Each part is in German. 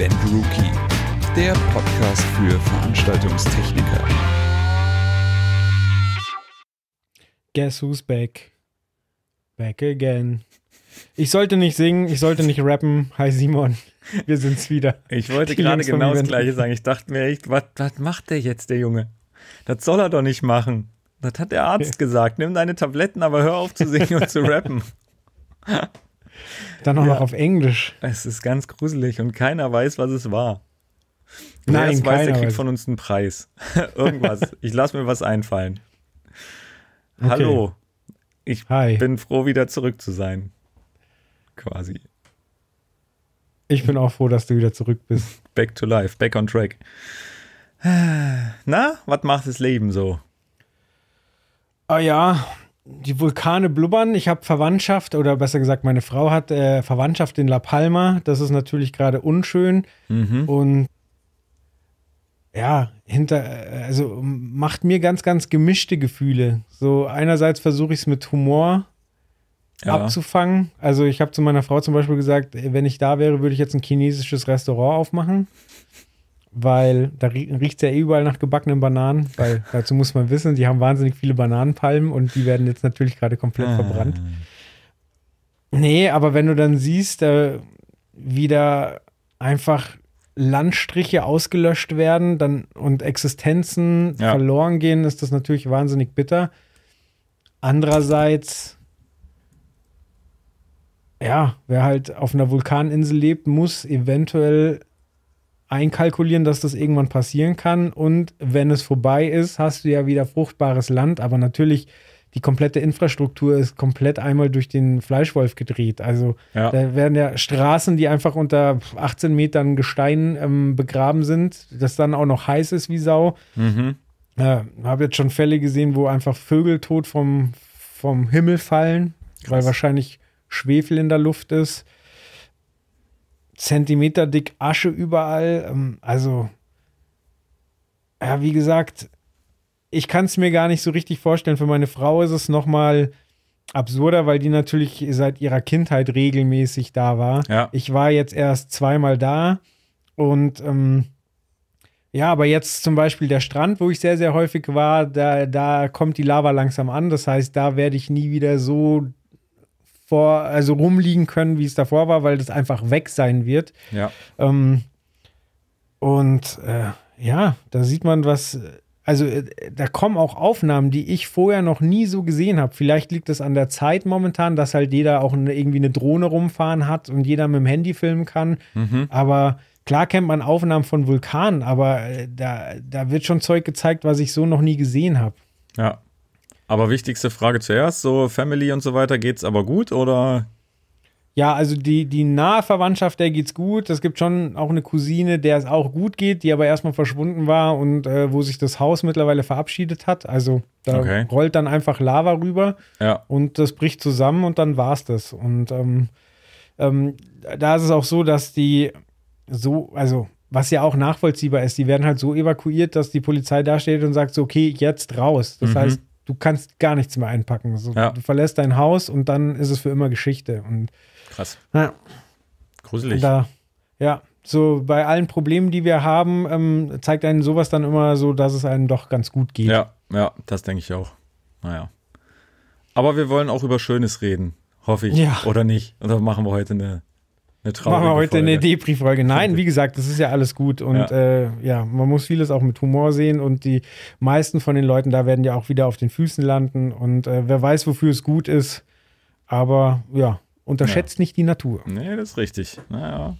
Event Rookie, der Podcast für Veranstaltungstechniker. Guess who's back? Back again. Ich sollte nicht singen, ich sollte nicht rappen. Hi Simon, wir sind's wieder. Ich wollte Die gerade genau das Gleiche sagen. Ich dachte mir echt, was, was macht der jetzt, der Junge? Das soll er doch nicht machen. Das hat der Arzt gesagt. Nimm deine Tabletten, aber hör auf zu singen und zu rappen. Dann auch ja. noch auf Englisch. Es ist ganz gruselig und keiner weiß, was es war. Nein, Wer es weiß, der kriegt weiß. von uns einen Preis. Irgendwas. ich lasse mir was einfallen. Okay. Hallo. Ich Hi. bin froh, wieder zurück zu sein. Quasi. Ich bin auch froh, dass du wieder zurück bist. Back to life, back on track. Na, was macht das Leben so? Ah ja, die Vulkane blubbern. Ich habe Verwandtschaft oder besser gesagt, meine Frau hat äh, Verwandtschaft in La Palma. Das ist natürlich gerade unschön. Mhm. Und ja, hinter, äh, also macht mir ganz, ganz gemischte Gefühle. So einerseits versuche ich es mit Humor ja. abzufangen. Also ich habe zu meiner Frau zum Beispiel gesagt, äh, wenn ich da wäre, würde ich jetzt ein chinesisches Restaurant aufmachen weil da riecht es ja eh überall nach gebackenen Bananen, weil dazu muss man wissen, die haben wahnsinnig viele Bananenpalmen und die werden jetzt natürlich gerade komplett ah. verbrannt. Nee, aber wenn du dann siehst, äh, wie da einfach Landstriche ausgelöscht werden dann, und Existenzen ja. verloren gehen, ist das natürlich wahnsinnig bitter. Andererseits, ja, wer halt auf einer Vulkaninsel lebt, muss eventuell einkalkulieren, dass das irgendwann passieren kann. Und wenn es vorbei ist, hast du ja wieder fruchtbares Land. Aber natürlich, die komplette Infrastruktur ist komplett einmal durch den Fleischwolf gedreht. Also ja. da werden ja Straßen, die einfach unter 18 Metern Gestein ähm, begraben sind, das dann auch noch heiß ist wie Sau. Mhm. Äh, habe jetzt schon Fälle gesehen, wo einfach Vögel tot vom, vom Himmel fallen, Krass. weil wahrscheinlich Schwefel in der Luft ist. Zentimeter dick Asche überall. Ähm, also, ja, wie gesagt, ich kann es mir gar nicht so richtig vorstellen. Für meine Frau ist es nochmal absurder, weil die natürlich seit ihrer Kindheit regelmäßig da war. Ja. Ich war jetzt erst zweimal da und ähm, ja, aber jetzt zum Beispiel der Strand, wo ich sehr, sehr häufig war, da, da kommt die Lava langsam an. Das heißt, da werde ich nie wieder so vor, also rumliegen können, wie es davor war, weil das einfach weg sein wird. Ja. Ähm, und äh, ja, da sieht man, was. Also, äh, da kommen auch Aufnahmen, die ich vorher noch nie so gesehen habe. Vielleicht liegt es an der Zeit momentan, dass halt jeder auch eine, irgendwie eine Drohne rumfahren hat und jeder mit dem Handy filmen kann. Mhm. Aber klar kennt man Aufnahmen von Vulkanen, aber äh, da, da wird schon Zeug gezeigt, was ich so noch nie gesehen habe. Ja. Aber wichtigste Frage zuerst, so Family und so weiter, geht's aber gut oder? Ja, also die, die nahe Verwandtschaft, der geht's gut. Es gibt schon auch eine Cousine, der es auch gut geht, die aber erstmal verschwunden war und äh, wo sich das Haus mittlerweile verabschiedet hat. Also da okay. rollt dann einfach Lava rüber ja. und das bricht zusammen und dann war's das. Und ähm, ähm, da ist es auch so, dass die so, also was ja auch nachvollziehbar ist, die werden halt so evakuiert, dass die Polizei da steht und sagt so, okay, jetzt raus. Das mhm. heißt, du kannst gar nichts mehr einpacken. So, ja. Du verlässt dein Haus und dann ist es für immer Geschichte. Und, Krass. Na, Gruselig. Da, ja, so bei allen Problemen, die wir haben, ähm, zeigt einem sowas dann immer so, dass es einem doch ganz gut geht. Ja, ja, das denke ich auch. Naja. Aber wir wollen auch über Schönes reden, hoffe ich. Ja. Oder nicht? Oder machen wir heute eine eine traurige Machen wir heute Folge. eine Depri-Folge. Nein, wie gesagt, das ist ja alles gut und ja. Äh, ja. man muss vieles auch mit Humor sehen und die meisten von den Leuten da werden ja auch wieder auf den Füßen landen und äh, wer weiß, wofür es gut ist, aber ja, unterschätzt ja. nicht die Natur. Nee, das ist richtig. Naja.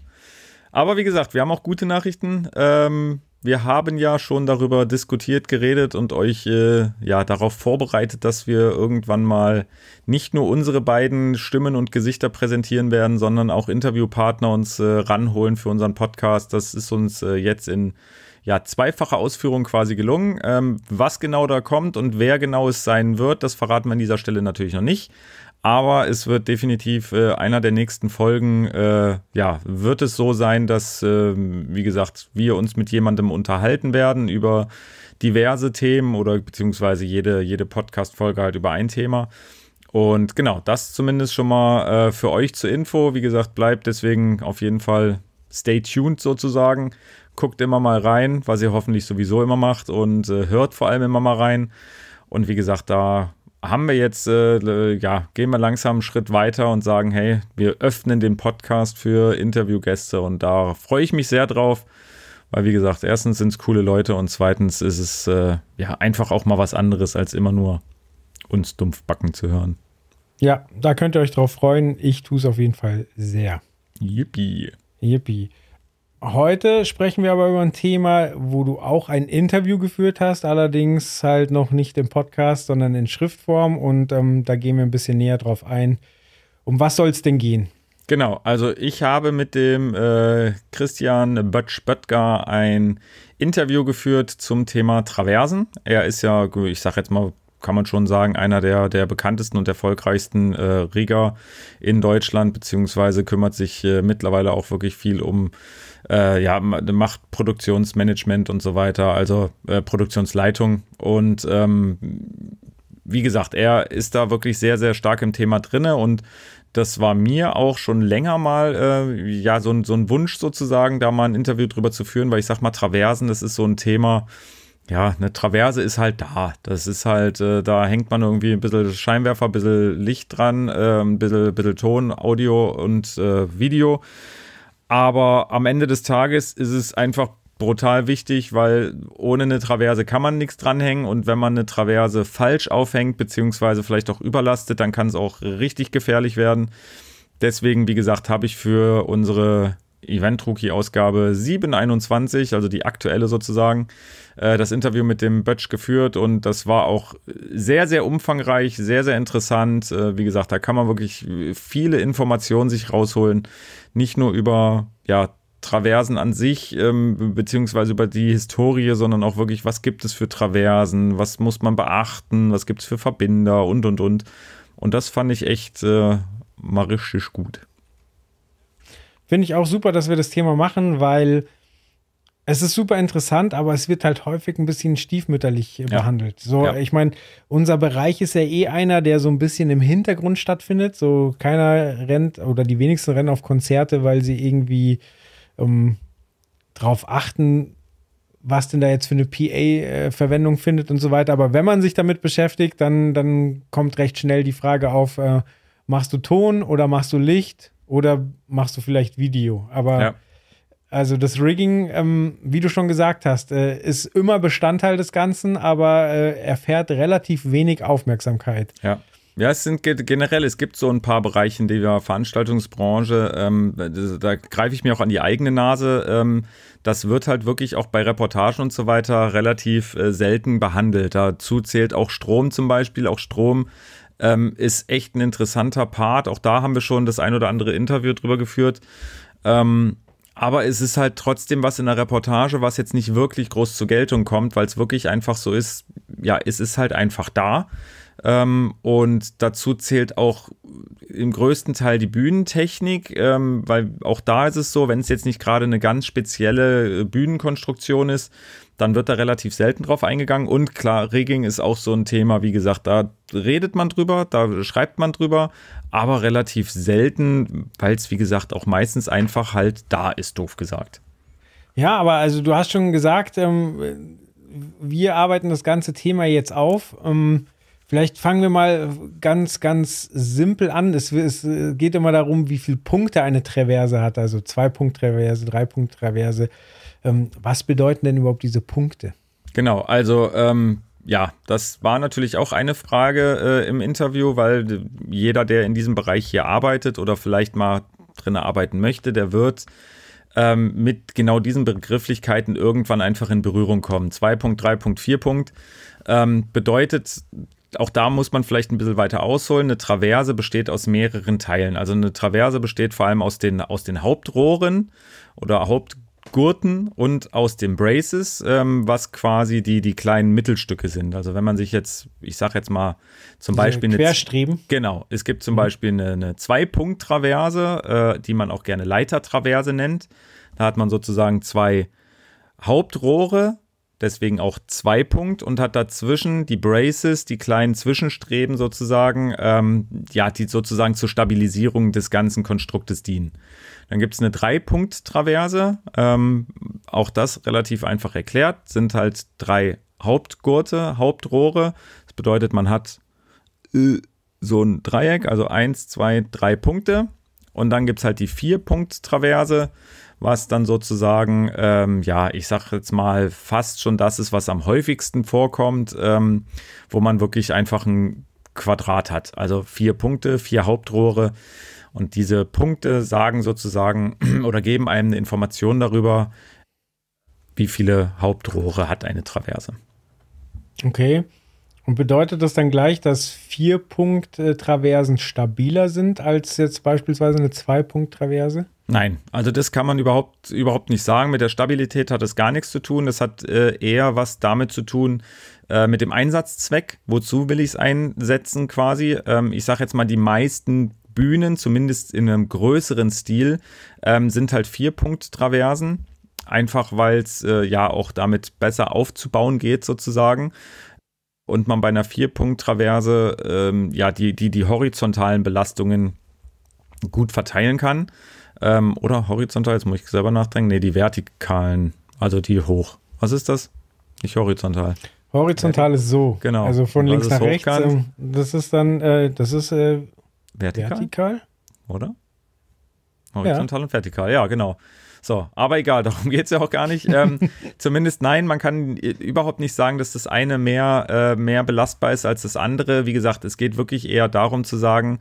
Aber wie gesagt, wir haben auch gute Nachrichten. Ähm, wir haben ja schon darüber diskutiert, geredet und euch äh, ja darauf vorbereitet, dass wir irgendwann mal nicht nur unsere beiden Stimmen und Gesichter präsentieren werden, sondern auch Interviewpartner uns äh, ranholen für unseren Podcast. Das ist uns äh, jetzt in ja zweifacher Ausführung quasi gelungen. Ähm, was genau da kommt und wer genau es sein wird, das verraten wir an dieser Stelle natürlich noch nicht. Aber es wird definitiv äh, einer der nächsten Folgen, äh, ja, wird es so sein, dass, äh, wie gesagt, wir uns mit jemandem unterhalten werden über diverse Themen oder beziehungsweise jede, jede Podcast-Folge halt über ein Thema. Und genau, das zumindest schon mal äh, für euch zur Info. Wie gesagt, bleibt deswegen auf jeden Fall stay tuned sozusagen. Guckt immer mal rein, was ihr hoffentlich sowieso immer macht und äh, hört vor allem immer mal rein. Und wie gesagt, da haben wir jetzt, äh, ja, gehen wir langsam einen Schritt weiter und sagen, hey, wir öffnen den Podcast für Interviewgäste und da freue ich mich sehr drauf, weil wie gesagt, erstens sind es coole Leute und zweitens ist es äh, ja einfach auch mal was anderes, als immer nur uns dumpf backen zu hören. Ja, da könnt ihr euch drauf freuen. Ich tue es auf jeden Fall sehr. Yippie. Yippie. Heute sprechen wir aber über ein Thema, wo du auch ein Interview geführt hast, allerdings halt noch nicht im Podcast, sondern in Schriftform. Und ähm, da gehen wir ein bisschen näher drauf ein. Um was soll es denn gehen? Genau, also ich habe mit dem äh, Christian böttger ein Interview geführt zum Thema Traversen. Er ist ja, ich sage jetzt mal, kann man schon sagen, einer der, der bekanntesten und erfolgreichsten äh, Rigger in Deutschland, beziehungsweise kümmert sich äh, mittlerweile auch wirklich viel um äh, äh, ja, macht Produktionsmanagement und so weiter, also äh, Produktionsleitung. Und ähm, wie gesagt, er ist da wirklich sehr, sehr stark im Thema drinne und das war mir auch schon länger mal äh, ja so ein, so ein Wunsch sozusagen, da mal ein Interview drüber zu führen, weil ich sag mal, Traversen, das ist so ein Thema, ja, eine Traverse ist halt da. Das ist halt, äh, da hängt man irgendwie ein bisschen Scheinwerfer, ein bisschen Licht dran, äh, ein bisschen, bisschen Ton, Audio und äh, Video. Aber am Ende des Tages ist es einfach brutal wichtig, weil ohne eine Traverse kann man nichts dranhängen und wenn man eine Traverse falsch aufhängt, beziehungsweise vielleicht auch überlastet, dann kann es auch richtig gefährlich werden. Deswegen, wie gesagt, habe ich für unsere Event Rookie Ausgabe 721, also die aktuelle sozusagen, äh, das Interview mit dem Bötsch geführt und das war auch sehr, sehr umfangreich, sehr, sehr interessant. Äh, wie gesagt, da kann man wirklich viele Informationen sich rausholen, nicht nur über, ja, Traversen an sich, ähm, beziehungsweise über die Historie, sondern auch wirklich, was gibt es für Traversen, was muss man beachten, was gibt es für Verbinder und und und. Und das fand ich echt äh, mal richtig gut. Finde ich auch super, dass wir das Thema machen, weil es ist super interessant, aber es wird halt häufig ein bisschen stiefmütterlich äh, ja. behandelt. So, ja. ich meine, unser Bereich ist ja eh einer, der so ein bisschen im Hintergrund stattfindet. So keiner rennt oder die wenigsten rennen auf Konzerte, weil sie irgendwie ähm, drauf achten, was denn da jetzt für eine PA-Verwendung äh, findet und so weiter. Aber wenn man sich damit beschäftigt, dann, dann kommt recht schnell die Frage auf, äh, machst du Ton oder machst du Licht? oder machst du vielleicht Video. Aber ja. also das Rigging, ähm, wie du schon gesagt hast, äh, ist immer Bestandteil des Ganzen, aber äh, erfährt relativ wenig Aufmerksamkeit. Ja. Ja, es sind generell, es gibt so ein paar Bereiche in der Veranstaltungsbranche, ähm, da greife ich mir auch an die eigene Nase. Ähm, das wird halt wirklich auch bei Reportagen und so weiter relativ äh, selten behandelt. Dazu zählt auch Strom zum Beispiel. Auch Strom ähm, ist echt ein interessanter Part. Auch da haben wir schon das ein oder andere Interview drüber geführt. Ähm, aber es ist halt trotzdem was in der Reportage, was jetzt nicht wirklich groß zur Geltung kommt, weil es wirklich einfach so ist, ja, es ist halt einfach da. Ähm, und dazu zählt auch im größten Teil die Bühnentechnik, ähm, weil auch da ist es so, wenn es jetzt nicht gerade eine ganz spezielle äh, Bühnenkonstruktion ist, dann wird da relativ selten drauf eingegangen. Und klar, Rigging ist auch so ein Thema, wie gesagt, da redet man drüber, da schreibt man drüber, aber relativ selten, weil es, wie gesagt, auch meistens einfach halt da ist, doof gesagt. Ja, aber also du hast schon gesagt, ähm, wir arbeiten das ganze Thema jetzt auf. Ähm, vielleicht fangen wir mal ganz, ganz simpel an. Es, es geht immer darum, wie viele Punkte eine Traverse hat, also Zwei-Punkt-Traverse, Drei-Punkt-Traverse. Ähm, was bedeuten denn überhaupt diese Punkte? Genau, also ähm, ja, das war natürlich auch eine Frage äh, im Interview, weil jeder, der in diesem Bereich hier arbeitet oder vielleicht mal drin arbeiten möchte, der wird ähm, mit genau diesen Begrifflichkeiten irgendwann einfach in Berührung kommen. 2.3.4 Punkt ähm, bedeutet, auch da muss man vielleicht ein bisschen weiter ausholen. Eine Traverse besteht aus mehreren Teilen. Also eine Traverse besteht vor allem aus den, aus den Hauptrohren oder Haupt Gurten und aus den Braces, ähm, was quasi die, die kleinen Mittelstücke sind. Also wenn man sich jetzt, ich sag jetzt mal zum Diese Beispiel Querstreben. Eine, genau, es gibt zum mhm. Beispiel eine, eine Zwei-Punkt-Traverse, äh, die man auch gerne Leiter-Traverse nennt. Da hat man sozusagen zwei Hauptrohre, deswegen auch zwei Punkt und hat dazwischen die Braces, die kleinen Zwischenstreben sozusagen, ähm, ja, die sozusagen zur Stabilisierung des ganzen Konstruktes dienen. Dann gibt es eine Drei-Punkt-Traverse. Ähm, auch das relativ einfach erklärt. Sind halt drei Hauptgurte, Hauptrohre. Das bedeutet, man hat äh, so ein Dreieck, also eins, zwei, drei Punkte. Und dann gibt es halt die Vier-Punkt-Traverse, was dann sozusagen, ähm, ja, ich sag jetzt mal, fast schon das ist, was am häufigsten vorkommt, ähm, wo man wirklich einfach ein Quadrat hat. Also vier Punkte, vier Hauptrohre, und diese Punkte sagen sozusagen oder geben einem eine Information darüber, wie viele Hauptrohre hat eine Traverse. Okay. Und bedeutet das dann gleich, dass Vier-Punkt-Traversen äh, stabiler sind als jetzt beispielsweise eine Zwei-Punkt-Traverse? Nein, also das kann man überhaupt, überhaupt nicht sagen. Mit der Stabilität hat es gar nichts zu tun. Das hat äh, eher was damit zu tun, äh, mit dem Einsatzzweck. Wozu will ich es einsetzen quasi? Ähm, ich sage jetzt mal, die meisten Bühnen, zumindest in einem größeren Stil, ähm, sind halt Vier-Punkt-Traversen. Einfach weil es äh, ja auch damit besser aufzubauen geht, sozusagen. Und man bei einer Vier-Punkt-Traverse ähm, ja die, die, die horizontalen Belastungen gut verteilen kann. Ähm, oder horizontal, jetzt muss ich selber nachdenken. Nee, die vertikalen, also die hoch. Was ist das? Nicht horizontal. Horizontal ist so. Genau. Also von links nach rechts. Ähm, das ist dann, äh, das ist äh, Vertikal? Vertikal? Oder? Oh, Horizontal ja. und vertikal, ja, genau. So, aber egal, darum geht es ja auch gar nicht. Ähm, zumindest nein, man kann überhaupt nicht sagen, dass das eine mehr, äh, mehr belastbar ist als das andere. Wie gesagt, es geht wirklich eher darum zu sagen,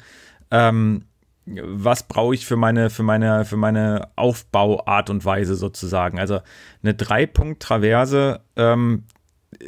ähm, was brauche ich für meine, für meine, für meine Aufbauart und Weise sozusagen. Also eine Dreipunkt-Traverse ähm, äh,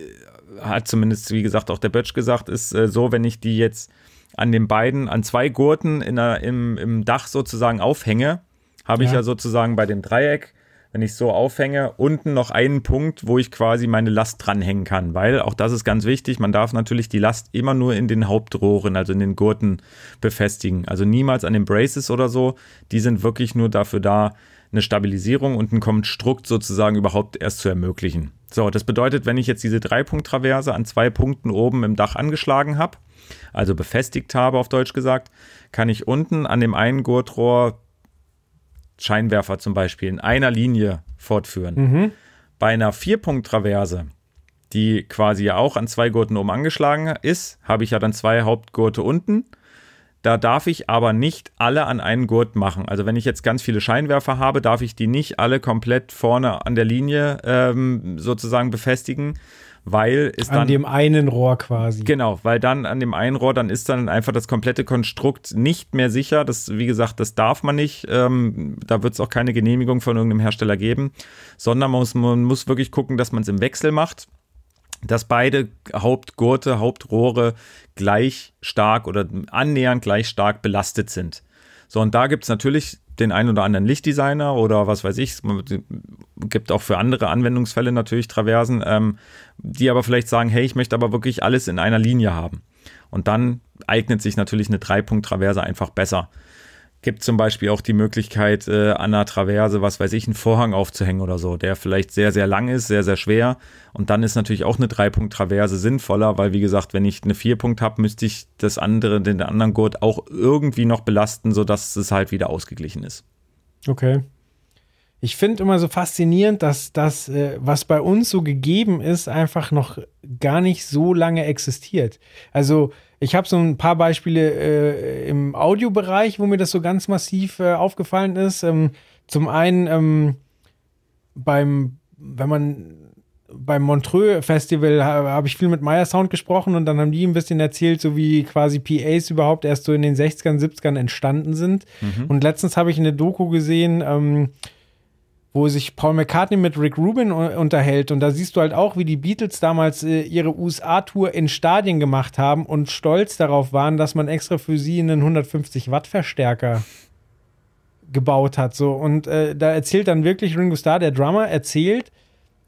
hat zumindest, wie gesagt, auch der Bötsch gesagt, ist äh, so, wenn ich die jetzt an den beiden, an zwei Gurten in der, im, im Dach sozusagen aufhänge, habe ja. ich ja sozusagen bei dem Dreieck, wenn ich so aufhänge, unten noch einen Punkt, wo ich quasi meine Last dranhängen kann, weil auch das ist ganz wichtig, man darf natürlich die Last immer nur in den Hauptrohren, also in den Gurten befestigen, also niemals an den Braces oder so, die sind wirklich nur dafür da, eine Stabilisierung und einen Konstrukt sozusagen überhaupt erst zu ermöglichen. So, das bedeutet, wenn ich jetzt diese Dreipunkt-Traverse an zwei Punkten oben im Dach angeschlagen habe, also befestigt habe, auf Deutsch gesagt, kann ich unten an dem einen Gurtrohr Scheinwerfer zum Beispiel in einer Linie fortführen. Mhm. Bei einer Vierpunkt-Traverse, die quasi ja auch an zwei Gurten oben angeschlagen ist, habe ich ja dann zwei Hauptgurte unten. Da darf ich aber nicht alle an einen Gurt machen. Also wenn ich jetzt ganz viele Scheinwerfer habe, darf ich die nicht alle komplett vorne an der Linie ähm, sozusagen befestigen, weil es an dann. An dem einen Rohr quasi. Genau, weil dann an dem einen Rohr, dann ist dann einfach das komplette Konstrukt nicht mehr sicher. Das, wie gesagt, das darf man nicht. Ähm, da wird es auch keine Genehmigung von irgendeinem Hersteller geben, sondern man muss, man muss wirklich gucken, dass man es im Wechsel macht dass beide Hauptgurte, Hauptrohre gleich stark oder annähernd gleich stark belastet sind. So, und da gibt es natürlich den einen oder anderen Lichtdesigner oder was weiß ich. Es gibt auch für andere Anwendungsfälle natürlich Traversen, ähm, die aber vielleicht sagen, hey, ich möchte aber wirklich alles in einer Linie haben. Und dann eignet sich natürlich eine Dreipunkt-Traverse einfach besser gibt zum Beispiel auch die Möglichkeit, äh, an einer Traverse, was weiß ich, einen Vorhang aufzuhängen oder so, der vielleicht sehr, sehr lang ist, sehr, sehr schwer. Und dann ist natürlich auch eine 3 punkt traverse sinnvoller, weil, wie gesagt, wenn ich eine 4 punkt habe, müsste ich das andere, den anderen Gurt auch irgendwie noch belasten, sodass es halt wieder ausgeglichen ist. Okay ich finde immer so faszinierend, dass das, äh, was bei uns so gegeben ist, einfach noch gar nicht so lange existiert. Also ich habe so ein paar Beispiele äh, im Audiobereich, wo mir das so ganz massiv äh, aufgefallen ist. Ähm, zum einen ähm, beim, wenn man beim Montreux Festival habe hab ich viel mit Meyer Sound gesprochen und dann haben die ein bisschen erzählt, so wie quasi PAs überhaupt erst so in den 60ern, 70ern entstanden sind. Mhm. Und letztens habe ich eine Doku gesehen, ähm, wo sich Paul McCartney mit Rick Rubin unterhält. Und da siehst du halt auch, wie die Beatles damals äh, ihre USA-Tour in Stadien gemacht haben und stolz darauf waren, dass man extra für sie einen 150-Watt-Verstärker gebaut hat. So. Und äh, da erzählt dann wirklich Ringo Starr, der Drummer, erzählt,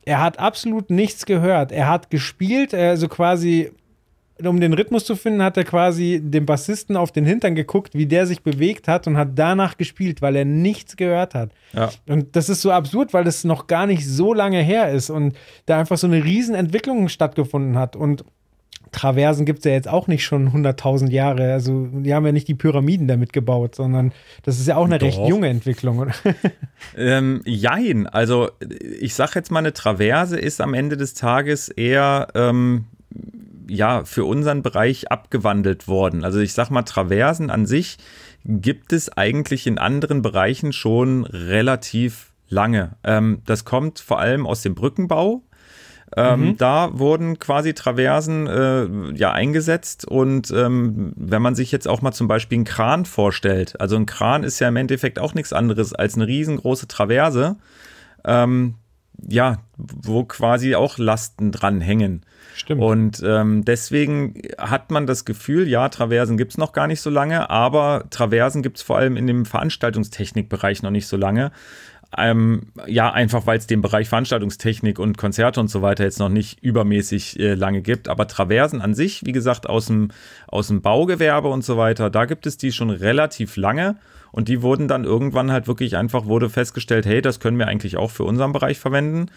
er hat absolut nichts gehört. Er hat gespielt, also quasi um den Rhythmus zu finden, hat er quasi dem Bassisten auf den Hintern geguckt, wie der sich bewegt hat und hat danach gespielt, weil er nichts gehört hat. Ja. Und das ist so absurd, weil das noch gar nicht so lange her ist und da einfach so eine Riesenentwicklung stattgefunden hat. Und Traversen gibt es ja jetzt auch nicht schon 100.000 Jahre. Also die haben ja nicht die Pyramiden damit gebaut, sondern das ist ja auch eine Doch. recht junge Entwicklung. ähm, jein, also ich sage jetzt mal, eine Traverse ist am Ende des Tages eher... Ähm ja, für unseren Bereich abgewandelt worden. Also ich sag mal, Traversen an sich gibt es eigentlich in anderen Bereichen schon relativ lange. Ähm, das kommt vor allem aus dem Brückenbau. Ähm, mhm. Da wurden quasi Traversen äh, ja eingesetzt und ähm, wenn man sich jetzt auch mal zum Beispiel einen Kran vorstellt, also ein Kran ist ja im Endeffekt auch nichts anderes als eine riesengroße Traverse, ähm, ja, wo quasi auch Lasten dran hängen. Stimmt. Und ähm, deswegen hat man das Gefühl, ja, Traversen gibt es noch gar nicht so lange, aber Traversen gibt es vor allem in dem Veranstaltungstechnikbereich noch nicht so lange. Ähm, ja, einfach weil es den Bereich Veranstaltungstechnik und Konzerte und so weiter jetzt noch nicht übermäßig äh, lange gibt. Aber Traversen an sich, wie gesagt, aus dem, aus dem Baugewerbe und so weiter, da gibt es die schon relativ lange. Und die wurden dann irgendwann halt wirklich einfach, wurde festgestellt, hey, das können wir eigentlich auch für unseren Bereich verwenden.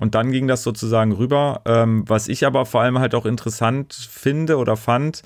Und dann ging das sozusagen rüber. Ähm, was ich aber vor allem halt auch interessant finde oder fand,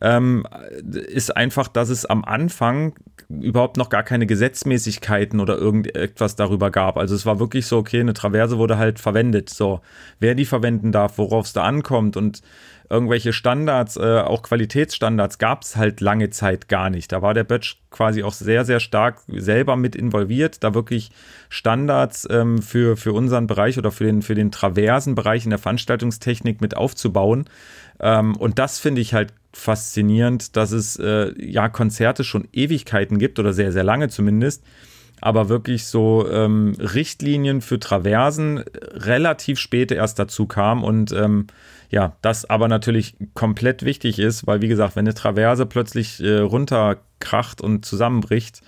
ähm, ist einfach, dass es am Anfang überhaupt noch gar keine Gesetzmäßigkeiten oder irgendetwas darüber gab. Also es war wirklich so, okay, eine Traverse wurde halt verwendet. So, wer die verwenden darf, worauf es da ankommt und irgendwelche Standards, äh, auch Qualitätsstandards gab es halt lange Zeit gar nicht. Da war der Böttsch quasi auch sehr, sehr stark selber mit involviert, da wirklich Standards ähm, für, für unseren Bereich oder für den, für den traversen Bereich in der Veranstaltungstechnik mit aufzubauen. Ähm, und das finde ich halt faszinierend, dass es äh, ja Konzerte schon Ewigkeiten gibt oder sehr, sehr lange zumindest aber wirklich so ähm, Richtlinien für Traversen relativ spät erst dazu kam und ähm, ja, das aber natürlich komplett wichtig ist, weil wie gesagt, wenn eine Traverse plötzlich äh, runterkracht und zusammenbricht,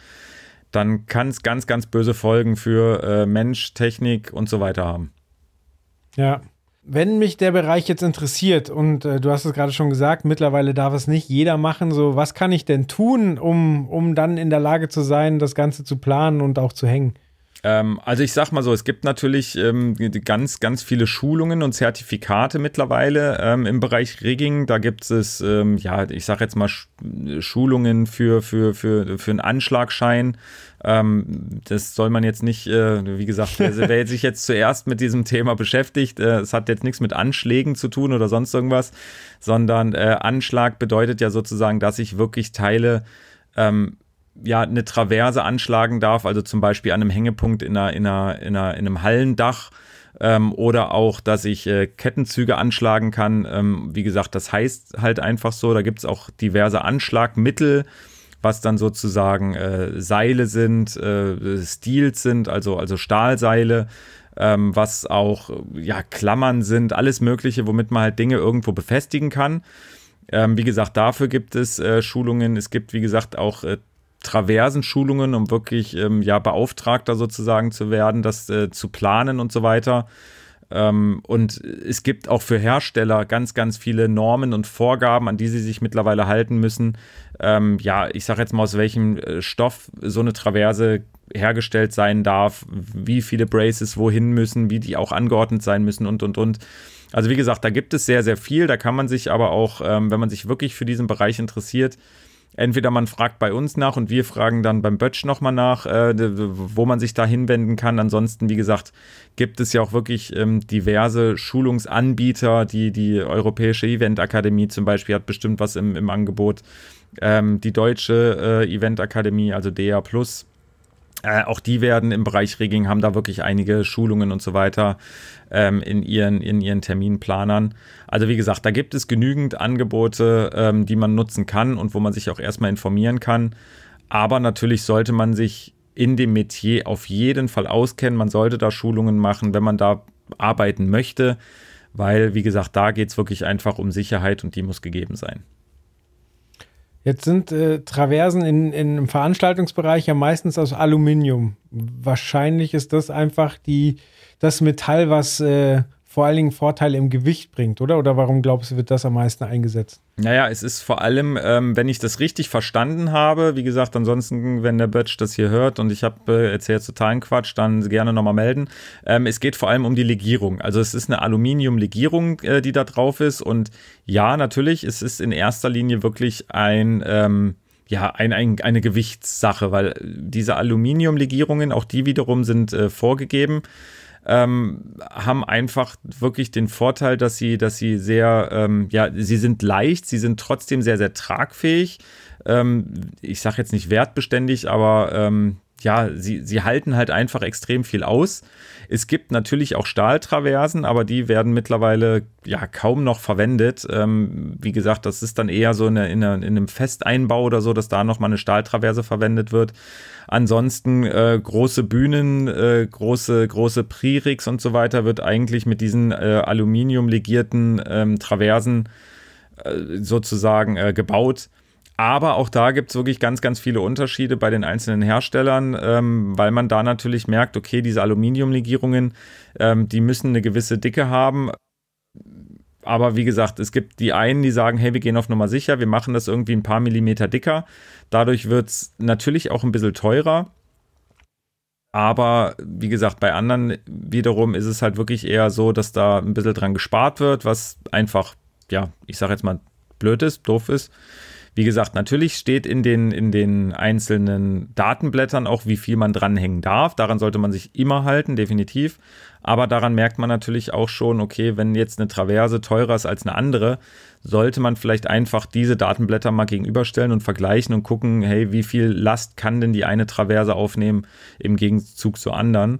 dann kann es ganz, ganz böse Folgen für äh, Mensch, Technik und so weiter haben. Ja, wenn mich der Bereich jetzt interessiert und äh, du hast es gerade schon gesagt, mittlerweile darf es nicht jeder machen, so was kann ich denn tun, um, um dann in der Lage zu sein, das Ganze zu planen und auch zu hängen? Ähm, also ich sag mal so, es gibt natürlich ähm, ganz, ganz viele Schulungen und Zertifikate mittlerweile ähm, im Bereich Rigging. Da gibt es, ähm, ja, ich sag jetzt mal Sch Schulungen für, für, für, für einen Anschlagschein. Ähm, das soll man jetzt nicht, äh, wie gesagt, wer, wer, sich jetzt zuerst mit diesem Thema beschäftigt, äh, es hat jetzt nichts mit Anschlägen zu tun oder sonst irgendwas, sondern äh, Anschlag bedeutet ja sozusagen, dass ich wirklich Teile ähm, ja, eine Traverse anschlagen darf, also zum Beispiel an einem Hängepunkt in, einer, in, einer, in, einer, in einem Hallendach ähm, oder auch, dass ich äh, Kettenzüge anschlagen kann. Ähm, wie gesagt, das heißt halt einfach so, da gibt es auch diverse Anschlagmittel, was dann sozusagen äh, Seile sind, äh, Stils sind, also, also Stahlseile. Ähm, was auch ja Klammern sind, alles Mögliche, womit man halt Dinge irgendwo befestigen kann. Ähm, wie gesagt, dafür gibt es äh, Schulungen. Es gibt, wie gesagt, auch äh, Traversenschulungen, um wirklich ähm, ja Beauftragter sozusagen zu werden, das äh, zu planen und so weiter. Ähm, und es gibt auch für Hersteller ganz, ganz viele Normen und Vorgaben, an die sie sich mittlerweile halten müssen. Ähm, ja, ich sage jetzt mal, aus welchem äh, Stoff so eine Traverse hergestellt sein darf, wie viele Braces wohin müssen, wie die auch angeordnet sein müssen und, und, und. Also wie gesagt, da gibt es sehr, sehr viel. Da kann man sich aber auch, ähm, wenn man sich wirklich für diesen Bereich interessiert, entweder man fragt bei uns nach und wir fragen dann beim Bötsch nochmal nach, äh, wo man sich da hinwenden kann. Ansonsten, wie gesagt, gibt es ja auch wirklich ähm, diverse Schulungsanbieter. Die, die Europäische Eventakademie zum Beispiel hat bestimmt was im, im Angebot. Ähm, die Deutsche äh, Eventakademie, also DA Plus äh, auch die werden im Bereich Rigging, haben da wirklich einige Schulungen und so weiter ähm, in, ihren, in ihren Terminplanern. Also wie gesagt, da gibt es genügend Angebote, ähm, die man nutzen kann und wo man sich auch erstmal informieren kann. Aber natürlich sollte man sich in dem Metier auf jeden Fall auskennen. Man sollte da Schulungen machen, wenn man da arbeiten möchte, weil, wie gesagt, da geht es wirklich einfach um Sicherheit und die muss gegeben sein. Jetzt sind äh, Traversen in, in, im Veranstaltungsbereich ja meistens aus Aluminium. Wahrscheinlich ist das einfach die, das Metall, was äh, vor allen Dingen Vorteile im Gewicht bringt, oder? Oder warum glaubst du, wird das am meisten eingesetzt? Naja, es ist vor allem, ähm, wenn ich das richtig verstanden habe, wie gesagt, ansonsten, wenn der Bötsch das hier hört und ich habe äh, erzählt totalen Quatsch, dann gerne nochmal melden. Ähm, es geht vor allem um die Legierung. Also es ist eine Aluminiumlegierung, äh, die da drauf ist. Und ja, natürlich, es ist in erster Linie wirklich ein. Ähm, ja, ein, ein, eine Gewichtssache, weil diese Aluminiumlegierungen, auch die wiederum sind äh, vorgegeben ähm, haben einfach wirklich den Vorteil, dass sie, dass sie sehr, ähm, ja, sie sind leicht, sie sind trotzdem sehr, sehr tragfähig. Ähm, ich sage jetzt nicht wertbeständig, aber ähm, ja, sie, sie halten halt einfach extrem viel aus. Es gibt natürlich auch Stahltraversen, aber die werden mittlerweile ja kaum noch verwendet. Ähm, wie gesagt, das ist dann eher so in, eine, in, eine, in einem Festeinbau oder so, dass da nochmal eine Stahltraverse verwendet wird. Ansonsten äh, große Bühnen, äh, große, große Pririgs und so weiter wird eigentlich mit diesen äh, aluminiumlegierten ähm, Traversen äh, sozusagen äh, gebaut. Aber auch da gibt es wirklich ganz, ganz viele Unterschiede bei den einzelnen Herstellern, ähm, weil man da natürlich merkt, okay, diese Aluminiumlegierungen, ähm, die müssen eine gewisse Dicke haben. Aber wie gesagt, es gibt die einen, die sagen, hey, wir gehen auf Nummer sicher, wir machen das irgendwie ein paar Millimeter dicker. Dadurch wird es natürlich auch ein bisschen teurer. Aber wie gesagt, bei anderen wiederum ist es halt wirklich eher so, dass da ein bisschen dran gespart wird, was einfach, ja, ich sage jetzt mal, blöd ist, doof ist. Wie gesagt, natürlich steht in den, in den einzelnen Datenblättern auch, wie viel man dranhängen darf. Daran sollte man sich immer halten, definitiv. Aber daran merkt man natürlich auch schon, okay, wenn jetzt eine Traverse teurer ist als eine andere, sollte man vielleicht einfach diese Datenblätter mal gegenüberstellen und vergleichen und gucken, hey, wie viel Last kann denn die eine Traverse aufnehmen im Gegenzug zur anderen.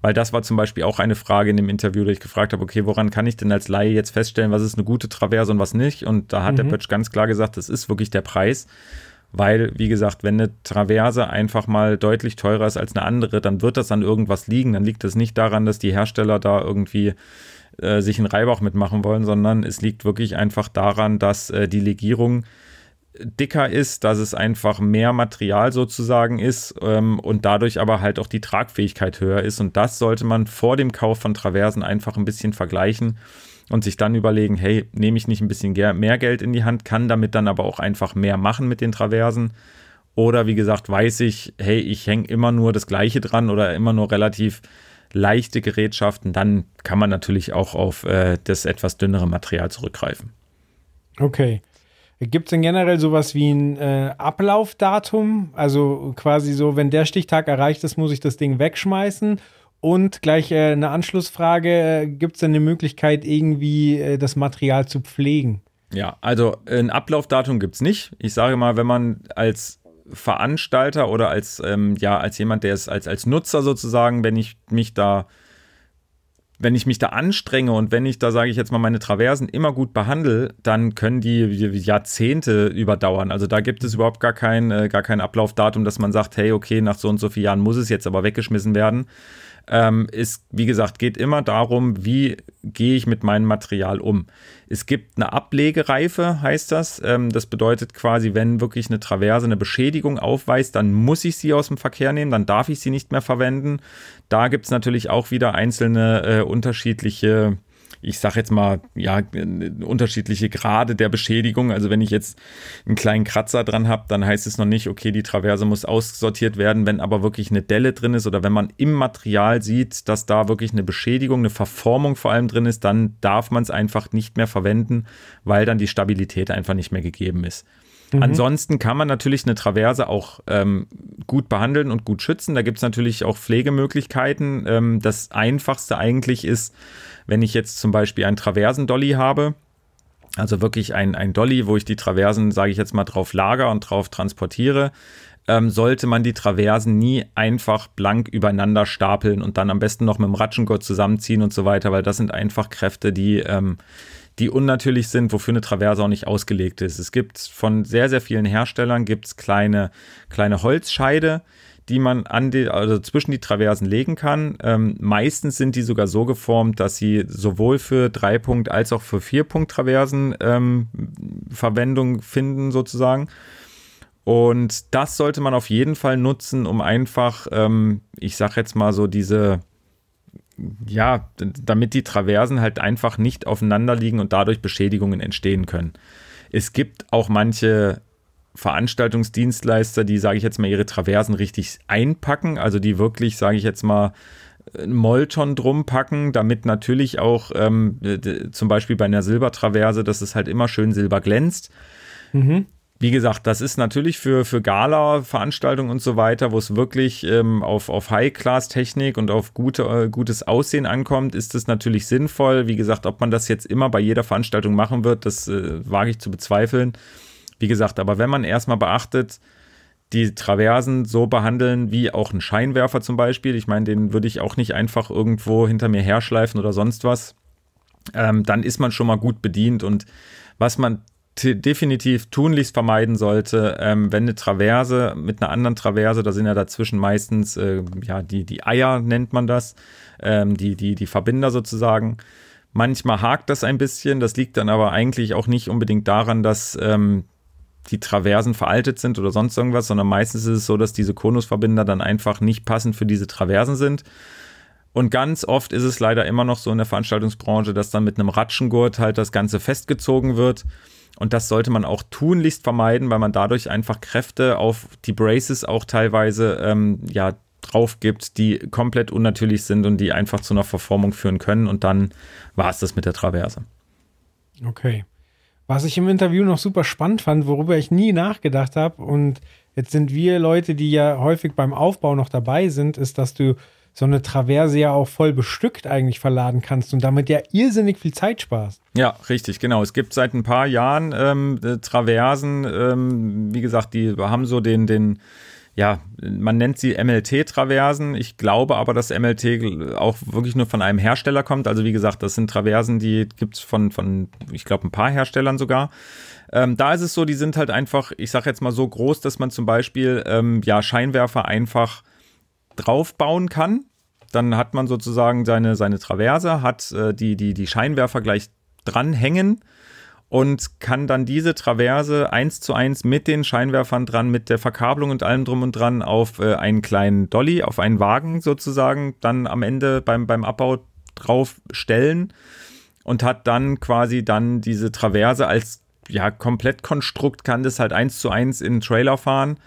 Weil das war zum Beispiel auch eine Frage in dem Interview, wo ich gefragt habe, okay, woran kann ich denn als Laie jetzt feststellen, was ist eine gute Traverse und was nicht? Und da hat mhm. der Pötsch ganz klar gesagt, das ist wirklich der Preis. Weil, wie gesagt, wenn eine Traverse einfach mal deutlich teurer ist als eine andere, dann wird das an irgendwas liegen. Dann liegt es nicht daran, dass die Hersteller da irgendwie äh, sich einen Reibach mitmachen wollen, sondern es liegt wirklich einfach daran, dass äh, die Legierung dicker ist, dass es einfach mehr Material sozusagen ist ähm, und dadurch aber halt auch die Tragfähigkeit höher ist. Und das sollte man vor dem Kauf von Traversen einfach ein bisschen vergleichen und sich dann überlegen, hey, nehme ich nicht ein bisschen mehr Geld in die Hand, kann damit dann aber auch einfach mehr machen mit den Traversen. Oder wie gesagt, weiß ich, hey, ich hänge immer nur das gleiche dran oder immer nur relativ leichte Gerätschaften, dann kann man natürlich auch auf äh, das etwas dünnere Material zurückgreifen. Okay. Gibt es denn generell sowas wie ein äh, Ablaufdatum? Also quasi so, wenn der Stichtag erreicht ist, muss ich das Ding wegschmeißen. Und gleich äh, eine Anschlussfrage, äh, gibt es denn eine Möglichkeit, irgendwie äh, das Material zu pflegen? Ja, also äh, ein Ablaufdatum gibt es nicht. Ich sage mal, wenn man als Veranstalter oder als, ähm, ja, als jemand, der es als, als Nutzer sozusagen, wenn ich mich da wenn ich mich da anstrenge und wenn ich da, sage ich jetzt mal, meine Traversen immer gut behandle, dann können die Jahrzehnte überdauern. Also da gibt es überhaupt gar kein, äh, gar kein Ablaufdatum, dass man sagt, hey, okay, nach so und so vielen Jahren muss es jetzt aber weggeschmissen werden ähm, ist, wie gesagt, geht immer darum, wie gehe ich mit meinem Material um. Es gibt eine Ablegereife, heißt das. Ähm, das bedeutet quasi, wenn wirklich eine Traverse eine Beschädigung aufweist, dann muss ich sie aus dem Verkehr nehmen, dann darf ich sie nicht mehr verwenden. Da gibt es natürlich auch wieder einzelne äh, unterschiedliche ich sage jetzt mal, ja, unterschiedliche Grade der Beschädigung. Also wenn ich jetzt einen kleinen Kratzer dran habe, dann heißt es noch nicht, okay, die Traverse muss aussortiert werden. Wenn aber wirklich eine Delle drin ist oder wenn man im Material sieht, dass da wirklich eine Beschädigung, eine Verformung vor allem drin ist, dann darf man es einfach nicht mehr verwenden, weil dann die Stabilität einfach nicht mehr gegeben ist. Mhm. Ansonsten kann man natürlich eine Traverse auch ähm, gut behandeln und gut schützen. Da gibt es natürlich auch Pflegemöglichkeiten. Ähm, das Einfachste eigentlich ist, wenn ich jetzt zum Beispiel einen Traversendolly habe, also wirklich ein, ein Dolly, wo ich die Traversen, sage ich jetzt mal, drauf lager und drauf transportiere, ähm, sollte man die Traversen nie einfach blank übereinander stapeln und dann am besten noch mit dem Ratschengurt zusammenziehen und so weiter, weil das sind einfach Kräfte, die, ähm, die unnatürlich sind, wofür eine Traverse auch nicht ausgelegt ist. Es gibt von sehr, sehr vielen Herstellern gibt's kleine, kleine Holzscheide, die man an die, also zwischen die Traversen legen kann. Ähm, meistens sind die sogar so geformt, dass sie sowohl für 3-Punkt- als auch für 4 punkt traversen ähm, Verwendung finden, sozusagen. Und das sollte man auf jeden Fall nutzen, um einfach, ähm, ich sag jetzt mal so, diese ja, damit die Traversen halt einfach nicht aufeinander liegen und dadurch Beschädigungen entstehen können. Es gibt auch manche Veranstaltungsdienstleister, die, sage ich jetzt mal, ihre Traversen richtig einpacken, also die wirklich, sage ich jetzt mal, einen Molton drum packen, damit natürlich auch ähm, zum Beispiel bei einer Silbertraverse, dass es halt immer schön silber glänzt. Mhm wie gesagt, das ist natürlich für, für Gala-Veranstaltungen und so weiter, wo es wirklich ähm, auf, auf High-Class-Technik und auf gute, äh, gutes Aussehen ankommt, ist es natürlich sinnvoll. Wie gesagt, ob man das jetzt immer bei jeder Veranstaltung machen wird, das äh, wage ich zu bezweifeln. Wie gesagt, aber wenn man erstmal beachtet, die Traversen so behandeln wie auch ein Scheinwerfer zum Beispiel. Ich meine, den würde ich auch nicht einfach irgendwo hinter mir herschleifen oder sonst was. Ähm, dann ist man schon mal gut bedient und was man definitiv tunlichst vermeiden sollte, ähm, wenn eine Traverse mit einer anderen Traverse, da sind ja dazwischen meistens äh, ja, die, die Eier, nennt man das, ähm, die, die, die Verbinder sozusagen. Manchmal hakt das ein bisschen, das liegt dann aber eigentlich auch nicht unbedingt daran, dass ähm, die Traversen veraltet sind oder sonst irgendwas, sondern meistens ist es so, dass diese Konusverbinder dann einfach nicht passend für diese Traversen sind. Und ganz oft ist es leider immer noch so in der Veranstaltungsbranche, dass dann mit einem Ratschengurt halt das Ganze festgezogen wird. Und das sollte man auch tunlichst vermeiden, weil man dadurch einfach Kräfte auf die Braces auch teilweise ähm, ja, drauf gibt, die komplett unnatürlich sind und die einfach zu einer Verformung führen können. Und dann war es das mit der Traverse. Okay. Was ich im Interview noch super spannend fand, worüber ich nie nachgedacht habe, und jetzt sind wir Leute, die ja häufig beim Aufbau noch dabei sind, ist, dass du so eine Traverse ja auch voll bestückt eigentlich verladen kannst und damit ja irrsinnig viel Zeit sparst. Ja, richtig, genau. Es gibt seit ein paar Jahren ähm, äh, Traversen, ähm, wie gesagt, die haben so den, den, ja, man nennt sie MLT-Traversen. Ich glaube aber, dass MLT auch wirklich nur von einem Hersteller kommt. Also wie gesagt, das sind Traversen, die gibt es von, von, ich glaube, ein paar Herstellern sogar. Ähm, da ist es so, die sind halt einfach, ich sage jetzt mal so groß, dass man zum Beispiel ähm, ja, Scheinwerfer einfach draufbauen kann. Dann hat man sozusagen seine, seine Traverse, hat äh, die, die, die Scheinwerfer gleich dranhängen und kann dann diese Traverse eins zu eins mit den Scheinwerfern dran, mit der Verkabelung und allem drum und dran auf äh, einen kleinen Dolly, auf einen Wagen sozusagen, dann am Ende beim, beim Abbau drauf stellen und hat dann quasi dann diese Traverse als ja, komplett kann das halt eins zu eins in den Trailer fahren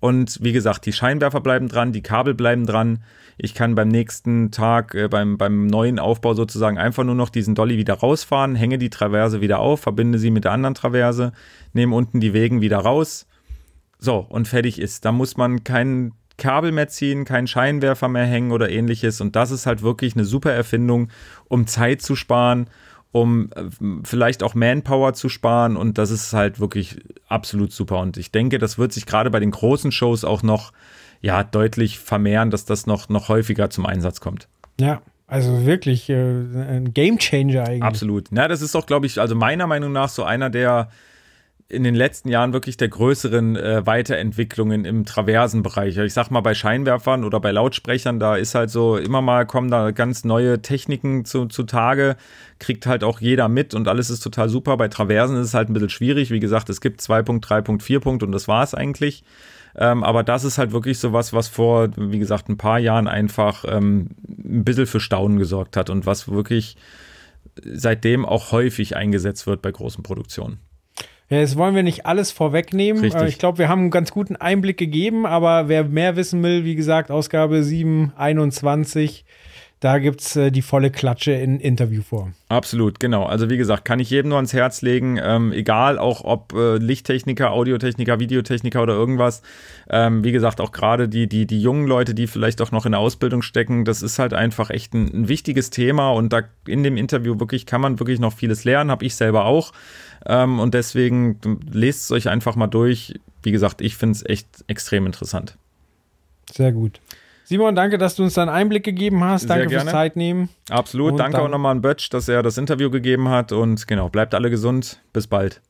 und wie gesagt, die Scheinwerfer bleiben dran, die Kabel bleiben dran. Ich kann beim nächsten Tag, äh, beim, beim neuen Aufbau sozusagen einfach nur noch diesen Dolly wieder rausfahren, hänge die Traverse wieder auf, verbinde sie mit der anderen Traverse, nehme unten die Wegen wieder raus. So, und fertig ist. Da muss man kein Kabel mehr ziehen, keinen Scheinwerfer mehr hängen oder ähnliches. Und das ist halt wirklich eine super Erfindung, um Zeit zu sparen um äh, vielleicht auch Manpower zu sparen. Und das ist halt wirklich absolut super. Und ich denke, das wird sich gerade bei den großen Shows auch noch ja, deutlich vermehren, dass das noch, noch häufiger zum Einsatz kommt. Ja, also wirklich äh, ein Changer eigentlich. Absolut. Na, ja, das ist auch, glaube ich, also meiner Meinung nach so einer der in den letzten Jahren wirklich der größeren äh, Weiterentwicklungen im Traversenbereich. Also ich sag mal, bei Scheinwerfern oder bei Lautsprechern, da ist halt so, immer mal kommen da ganz neue Techniken zu, zu Tage, kriegt halt auch jeder mit und alles ist total super. Bei Traversen ist es halt ein bisschen schwierig. Wie gesagt, es gibt 2.3.4. Punkt und das war's eigentlich. Ähm, aber das ist halt wirklich so was, was vor, wie gesagt, ein paar Jahren einfach ähm, ein bisschen für Staunen gesorgt hat und was wirklich seitdem auch häufig eingesetzt wird bei großen Produktionen. Ja, jetzt wollen wir nicht alles vorwegnehmen. Richtig. Äh, ich glaube, wir haben einen ganz guten Einblick gegeben, aber wer mehr wissen will, wie gesagt, Ausgabe 721. Da gibt es äh, die volle Klatsche in Interviewform. Absolut, genau. Also wie gesagt, kann ich jedem nur ans Herz legen, ähm, egal auch ob äh, Lichttechniker, Audiotechniker, Videotechniker oder irgendwas. Ähm, wie gesagt, auch gerade die, die, die jungen Leute, die vielleicht auch noch in der Ausbildung stecken, das ist halt einfach echt ein, ein wichtiges Thema und da in dem Interview wirklich kann man wirklich noch vieles lernen, habe ich selber auch. Ähm, und deswegen lest es euch einfach mal durch. Wie gesagt, ich finde es echt extrem interessant. Sehr gut. Simon, danke, dass du uns deinen Einblick gegeben hast. Sehr danke gerne. fürs Zeitnehmen. Absolut. Und danke auch nochmal an Bötsch, dass er das Interview gegeben hat. Und genau, bleibt alle gesund. Bis bald.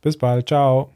Bis bald. Ciao.